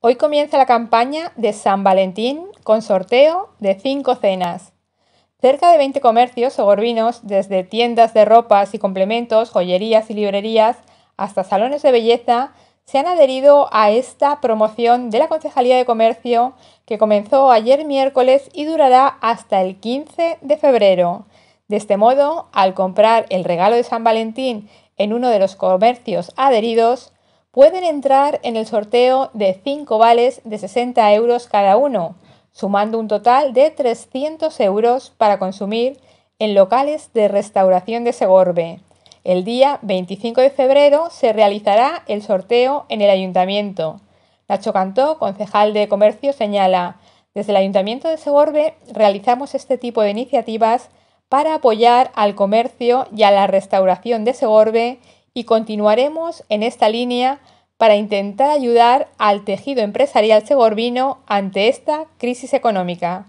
Hoy comienza la campaña de San Valentín con sorteo de 5 cenas. Cerca de 20 comercios o gorbinos, desde tiendas de ropas y complementos, joyerías y librerías, hasta salones de belleza, se han adherido a esta promoción de la Concejalía de Comercio que comenzó ayer miércoles y durará hasta el 15 de febrero. De este modo, al comprar el regalo de San Valentín en uno de los comercios adheridos, pueden entrar en el sorteo de 5 vales de 60 euros cada uno, sumando un total de 300 euros para consumir en locales de restauración de Segorbe. El día 25 de febrero se realizará el sorteo en el ayuntamiento. Nacho Cantó, concejal de Comercio, señala, desde el ayuntamiento de Segorbe realizamos este tipo de iniciativas para apoyar al comercio y a la restauración de Segorbe y continuaremos en esta línea para intentar ayudar al tejido empresarial segorbino ante esta crisis económica.